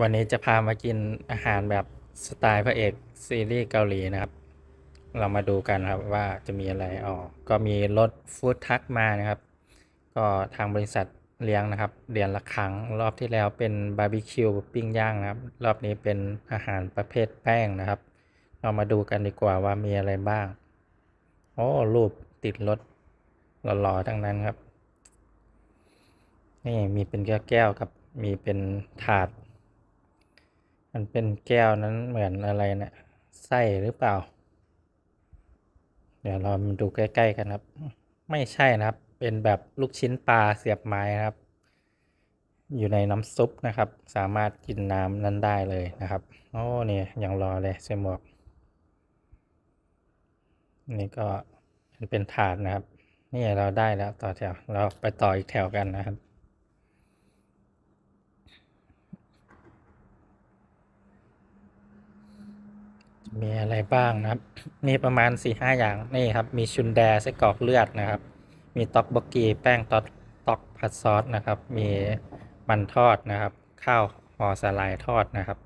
วันนี้จะพามากินอาหารแบบสไตล์พระเอก ซีรีส์เกาหลีนะครับ เรามาดูกันครับว่าจะมีอะไรออก ก็มีรถฟู้ดทักมานะครับ ก็ทางบริษัทเลี้ยงนะครับเดือนละครั้ง รอบที่แล้วเป็นบาร์บีคิวปิ้งย่างนะครับ รอบนี้เป็นอาหารประเภทแป้งนะครับ เรามาดูกันดีกว่าว่ามีอะไรบ้าง๋อ้รูปติดรถหล่อๆทั้งนั้นครับ นี่มีเป็นแก้วๆกับ มีเป็นถาดมันเป็นแก้วนั้นเหมือนอะไรนะไส้หรือเปล่า เดี๋ยวเรามาดูใกล้ๆกันครับ ไม่ใช่นะครับ เป็นแบบลูกชิ้นปลาเสียบไม้นะครับ อยู่ในน้ำซุปนะครับ สามารถกินน้ำนั้นได้เลยนะครับโอ้เนี่ยยังรอเลยเสียหมวก นี่ก็เป็นถาดนะครับ นี่เราได้แล้วต่อแถวเราไปต่ออีกแถวกันนะครับมีอะไรบ้างนะครับ มีประมาณ4าอย่างนี่ครับ มีชุนแดไส้กรอกเลือดนะครับ มีต็อกบกีแป้งต็อกต็อกผัดซอสนะครับ มีมันทอดนะครับ ข้าวห่อสลายทอดนะครับ